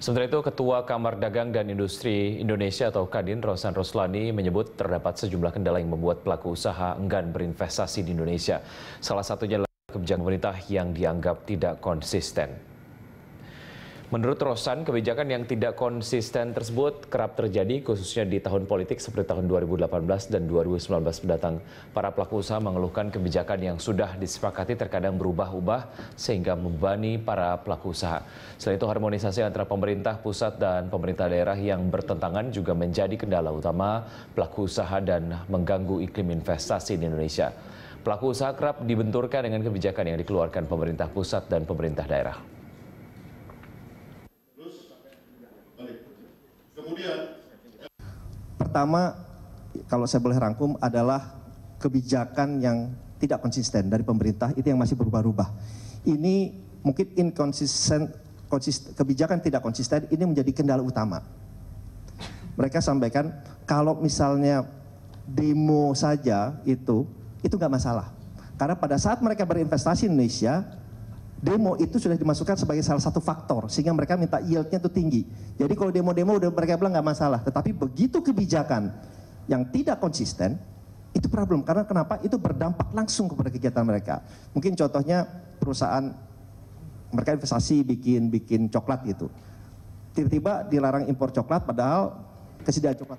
Sementara itu, Ketua Kamar Dagang dan Industri Indonesia atau Kadin Rosan Roslani menyebut terdapat sejumlah kendala yang membuat pelaku usaha enggan berinvestasi di Indonesia. Salah satunya adalah kebijakan pemerintah yang dianggap tidak konsisten. Menurut Rosan, kebijakan yang tidak konsisten tersebut kerap terjadi khususnya di tahun politik seperti tahun 2018 dan 2019 mendatang. Para pelaku usaha mengeluhkan kebijakan yang sudah disepakati terkadang berubah-ubah sehingga membebani para pelaku usaha. Selain itu harmonisasi antara pemerintah pusat dan pemerintah daerah yang bertentangan juga menjadi kendala utama pelaku usaha dan mengganggu iklim investasi di Indonesia. Pelaku usaha kerap dibenturkan dengan kebijakan yang dikeluarkan pemerintah pusat dan pemerintah daerah. pertama kalau saya boleh rangkum adalah kebijakan yang tidak konsisten dari pemerintah itu yang masih berubah-ubah. Ini mungkin inkonsisten kebijakan tidak konsisten ini menjadi kendala utama. Mereka sampaikan kalau misalnya demo saja itu itu nggak masalah. Karena pada saat mereka berinvestasi di Indonesia, demo itu sudah dimasukkan sebagai salah satu faktor sehingga mereka minta yieldnya itu tinggi. Jadi kalau demo-demo udah mereka bilang nggak masalah, tetapi begitu kebijakan yang tidak konsisten itu problem karena kenapa itu berdampak langsung kepada kegiatan mereka. Mungkin contohnya perusahaan mereka investasi bikin bikin coklat gitu. Tiba-tiba dilarang impor coklat padahal kesediaan coklat